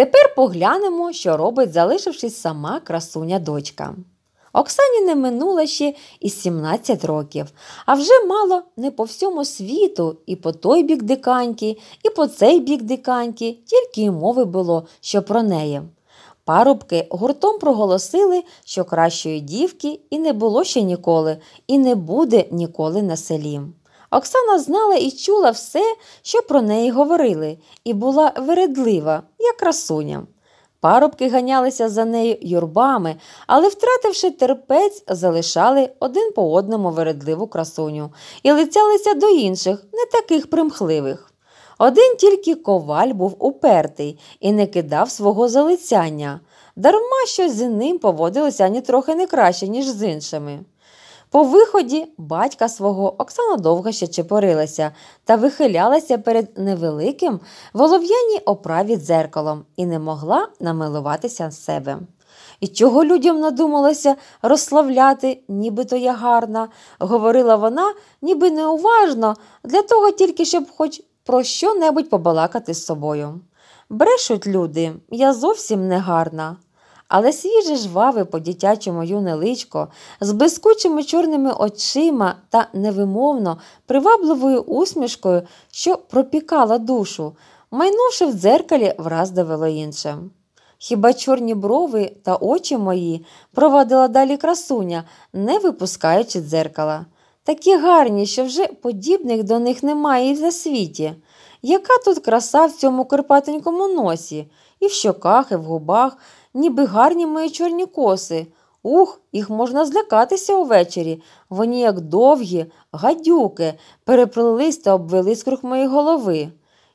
Тепер поглянемо, що робить, залишившись сама красуня дочка. Оксані не минуло ще і 17 років, а вже мало не по всьому світу, і по той бік диканьки, і по цей бік диканьки, тільки й мови було, що про неї. Парубки гуртом проголосили, що кращої дівки і не було ще ніколи, і не буде ніколи на селі. Оксана знала і чула все, що про неї говорили, і була вередлива, як красуня. Парубки ганялися за нею юрбами, але, втративши терпець, залишали один по одному вередливу красуню і лицялися до інших, не таких примхливих. Один тільки коваль був упертий і не кидав свого залицяння, дарма що з ним поводилися ані трохи не краще, ніж з іншими. По виході батька свого Оксана довго ще чепорилася та вихилялася перед невеликим волов'яній оправі дзеркалом і не могла намилуватися себе. І чого людям надумалося розславляти, нібито я гарна, говорила вона, ніби неуважно, для того тільки, щоб хоч про що небудь побалакати з собою. Брешуть люди, я зовсім не гарна але свіже жваве по дитячому юне личко, з блискучими чорними очима та невимовно привабливою усмішкою, що пропікала душу, майнувши в дзеркалі, враз довело іншим. Хіба чорні брови та очі мої провадила далі красуня, не випускаючи дзеркала. Такі гарні, що вже подібних до них немає і на світі. Яка тут краса в цьому кирпатенькому носі, і в щоках, і в губах, ніби гарні мої чорні коси. Ух, їх можна злякатися увечері. Вони, як довгі, гадюки, переплились та обвелись круг моєї голови.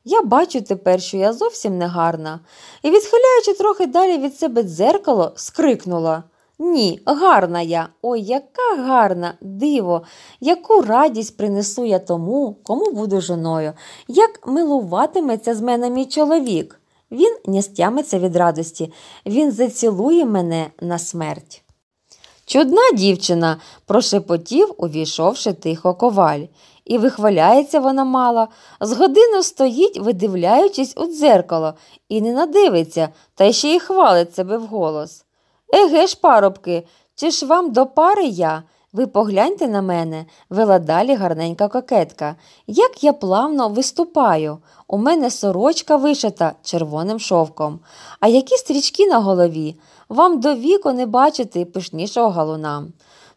Я бачу тепер, що я зовсім не гарна, і, відхиляючи трохи далі від себе дзеркало, скрикнула Ні, гарна я, ой, яка гарна, диво, яку радість принесу я тому, кому буду жоною, як милуватиметься з мене мій чоловік. Він не стямиться від радості, він зацілує мене на смерть. Чудна дівчина прошепотів, увійшовши тихо коваль, і вихваляється вона мала, з годину стоїть, видивляючись у дзеркало, і не надивиться, та ще й хвалить себе вголос. Еге ж, парубки, чи ж вам до пари я? Ви погляньте на мене, вела далі гарненька кокетка. Як я плавно виступаю. У мене сорочка вишита червоним шовком. А які стрічки на голові? Вам до віку не бачити пишнішого галуна.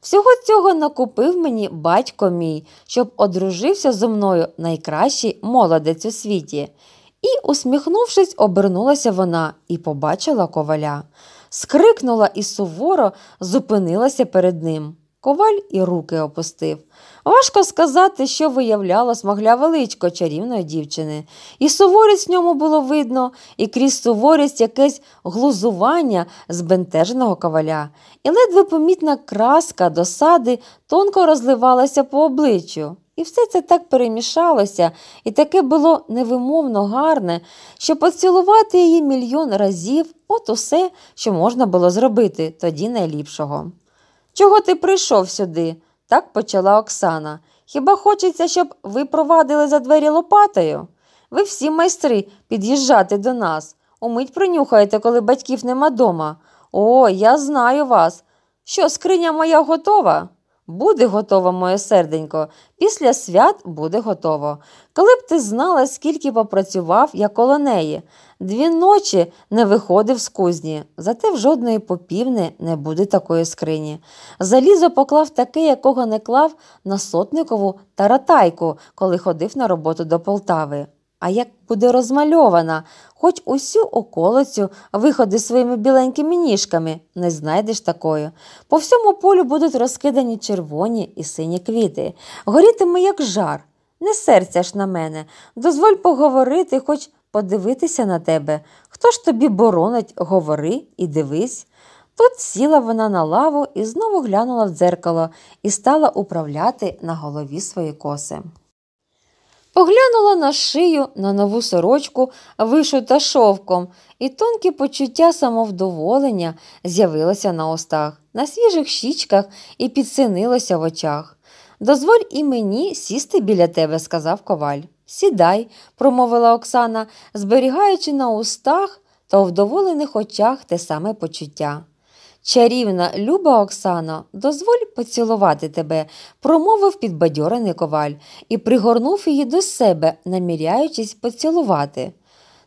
Всього цього накупив мені батько мій, щоб одружився зо мною найкращий молодець у світі. І, усміхнувшись, обернулася вона і побачила коваля. Скрикнула і суворо зупинилася перед ним. Коваль і руки опустив. Важко сказати, що виявляла смаглява величко чарівної дівчини. І суворість в ньому було видно, і крізь суворість якесь глузування збентеженого коваля, і ледве помітна краска досади тонко розливалася по обличчю. І все це так перемішалося, і таке було невимовно гарне, що поцілувати її мільйон разів от усе, що можна було зробити, тоді найліпшого. Чого ти прийшов сюди? так почала Оксана. Хіба хочеться, щоб ви провадили за двері лопатою? Ви всі майстри під'їжджати до нас. Умить принюхаєте, коли батьків нема дома. О, я знаю вас. Що, скриня моя готова? Буде готово, моє серденько, після свят буде готово. Коли б ти знала, скільки попрацював я коло неї. Дві ночі не виходив з кузні, зате в жодної попівни не буде такої скрині. Залізо поклав таке, якого не клав на сотникову таратайку, коли ходив на роботу до Полтави. А як буде розмальована, хоч усю околицю виходи своїми біленькими ніжками, не знайдеш такою. По всьому полю будуть розкидані червоні і сині квіти, горітиме, як жар. Не серця ж на мене, дозволь поговорити, хоч подивитися на тебе. Хто ж тобі боронить, говори і дивись. Тут сіла вона на лаву і знову глянула в дзеркало і стала управляти на голові свої коси. Поглянула на шию на нову сорочку, вишита шовком, і тонке почуття самовдоволення з'явилося на устах, на свіжих щічках і підсинилося в очах. Дозволь і мені сісти біля тебе, сказав коваль. Сідай, промовила Оксана, зберігаючи на устах та у вдоволених очах те саме почуття. Чарівна, люба Оксано, дозволь поцілувати тебе, промовив підбадьорений коваль і пригорнув її до себе, наміряючись поцілувати.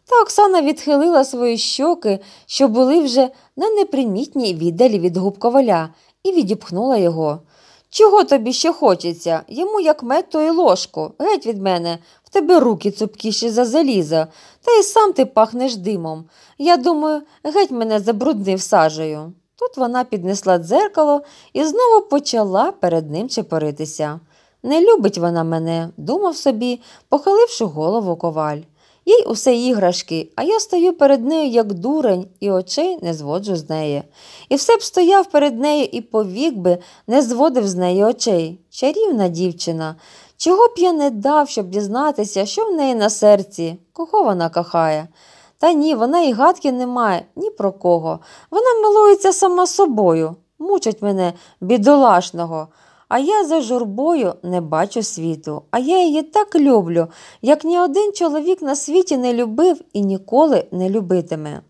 Та Оксана відхилила свої щоки, що були вже на непримітній віддалі від губ коваля, і відіпхнула його. Чого тобі ще хочеться? Йому як мед, то і ложку. Геть від мене, тебе руки цупкіші за заліза, та й сам ти пахнеш димом. Я думаю, геть мене забруднив сажею. Тут вона піднесла дзеркало і знову почала перед ним чепоритися. Не любить вона мене, думав собі, похиливши голову коваль їй усе іграшки, а я стою перед нею, як дурень, і очей не зводжу з неї. І все б стояв перед нею і повік би не зводив з неї очей. Чарівна дівчина. Чого б я не дав, щоб дізнатися, що в неї на серці, кого вона кохає? Та ні, вона і гадки не має ні про кого. Вона милується сама собою, мучить мене бідолашного. А я за журбою не бачу світу, а я її так люблю, як ні один чоловік на світі не любив і ніколи не любитиме.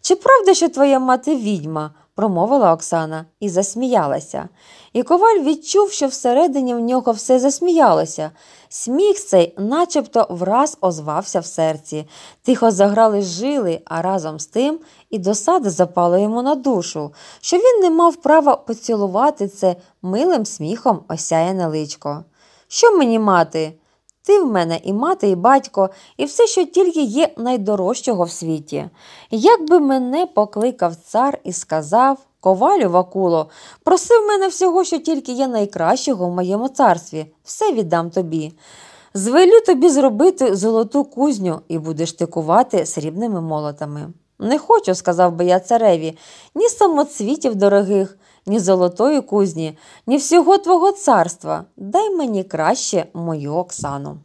Чи правда, що твоя мати відьма? промовила Оксана і засміялася. І коваль відчув, що всередині в нього все засміялося. Сміх цей начебто враз озвався в серці. Тихо заграли жили, а разом з тим і досади запало йому на душу, що він не мав права поцілувати це милим сміхом осяяне личко. Що мені мати? Ти в мене і мати, і батько, і все, що тільки є найдорожчого в світі. Якби мене покликав цар і сказав Ковалю Вакуло, просив мене всього, що тільки є найкращого в моєму царстві, все віддам тобі. Звелю тобі зробити золоту кузню і будеш тикувати срібними молотами. Не хочу, сказав би я цареві, ні самоцвітів дорогих, ні золотої кузні, ні всього твого царства. Дай мені краще мою Оксану.